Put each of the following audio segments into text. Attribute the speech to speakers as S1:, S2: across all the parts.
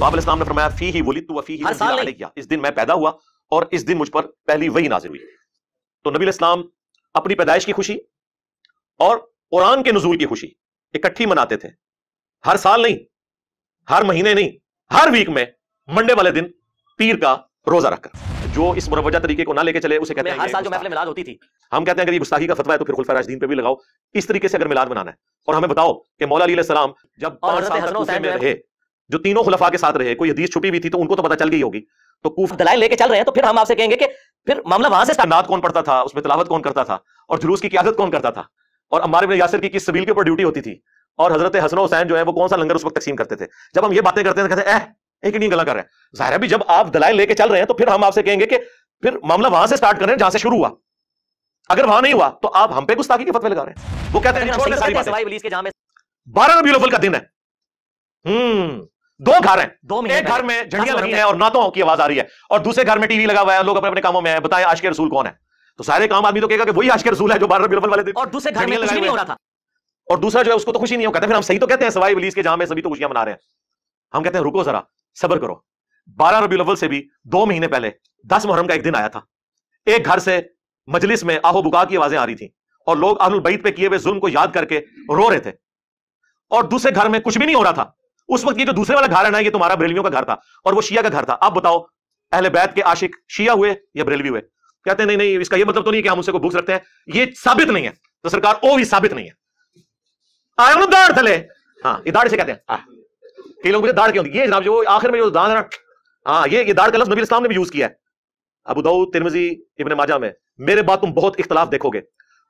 S1: तो आप इस्लाम ने फरमाया फी ही वली तो वफी ही किया इस दिन मैं पैदा हुआ और इस दिन मुझ पर पहली वही नाजिल हुई तो नबी इस्लाम अपनी पैदाइश की खुशी और कुरान के नजूल की खुशी इकट्ठी मनाते थे हर साल नहीं हर महीने नहीं हर वीक में मंडे वाले दिन पीर का रोजा रखकर जो इस मुरवजा तरीके को ना लेके चले उसे कहते हैं हर साल जो महफिल मिलाद होती थी हम कहते हैं अगर ये गुस्ताखी का फतवा है तो फिर खुलफा राशदीन पे भी लगाओ इस तरीके से अगर मिलाद मनाना है और हमें बताओ कि मौला अली सलाम जब पांच साल तक में रहे जो तीनों खुलफा के साथ रहे कोई हदीस छुपी हुई थी तो उनको तो पता चल गई होगी तो कूफ दलाई लेके चल रहे हैं तो फिर हम आपसे कहेंगे कि फिर मामला वहां से नाद कौन पड़ता था उसमें तलावत कौन करता था और जुलूस की क्यादत कौन करता था और हमारे यासर की किस सबील के ऊपर ड्यूटी होती थी और हजरत हसन हुसैन जो है वो कौन सा लंगर उस वक्त तकसीम करते थे जब हम ये बातें करते हैं तो कहते हैं एक नहीं गला कर रहे हैं जाहिर भी जब आप दलाई लेके चल रहे हैं तो फिर हम आपसे कहेंगे कि फिर मामला वहां से स्टार्ट करें जहां से शुरू हुआ अगर वहां नहीं हुआ तो आप हम पे गुस्ताखी के फतवे लगा रहे हैं वो कहते हैं बारह रबी का दिन है हम्म दो घर हैं दो एक घर में झंडियां हाँ, लगी हैं और नातों की आवाज आ रही है और दूसरे घर में टीवी लगा हुआ है लोग अपने अपने कामों में बताए आश के रसूल कौन है तो सारे काम आदमी तो कहेगा कि वही के रसूल है जो बारह बिरबल वाले और दूसरे घर में कुछ नहीं हो रहा था और दूसरा जो है उसको तो खुशी नहीं हो कहते फिर हम सही तो कहते हैं सवाई वलीस के जहां में सभी तो खुशियां मना रहे हैं हम कहते हैं रुको जरा सबर करो बारह रबी अव्वल से भी दो महीने पहले दस मुहर्रम का एक दिन आया था एक घर से मजलिस में आहो बुका की आवाजें आ रही थी और लोग अहल बैत पे किए हुए जुल्म को याद करके रो रहे थे और दूसरे घर में कुछ भी नहीं हो रहा था उस वक्त ये जो दूसरे वाला घर है ये तुम्हारा बरेलवियों का घर था और वो शिया का घर था अब बताओ अहले बैत के आशिक शिया हुए या बरेलवी हुए कहते नहीं नहीं इसका ये मतलब तो नहीं कि हम उससे को रखते हैं ये साबित नहीं है तो सरकार ओ भी साबित नहीं है आया ना थले हाँ ये से कहते हैं कई लोग मुझे क्यों ये जनाब जो आखिर में जो हाँ ये ये का लफ्ज नबी इस्लाम ने भी यूज किया है अबू दाऊ तिरमिजी इबन माजा में मेरे बात तुम बहुत इख्तलाफ देखोगे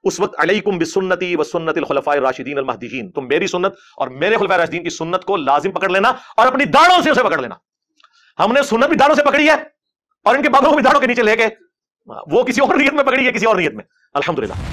S1: उस वक्त अलैकुम व वसन्नत खुलफाए राशिदीन महदीन तुम मेरी सुन्नत और मेरे खलफा राशिदीन की सुन्नत को लाजिम पकड़ लेना और अपनी दाड़ों से उसे पकड़ लेना हमने सुन्नत भी दाड़ों से पकड़ी है और इनके बाबरों को भी दाड़ों के नीचे लेके वो किसी और नीयत में पकड़ी है किसी और नीयत में अल्हम्दुलिल्लाह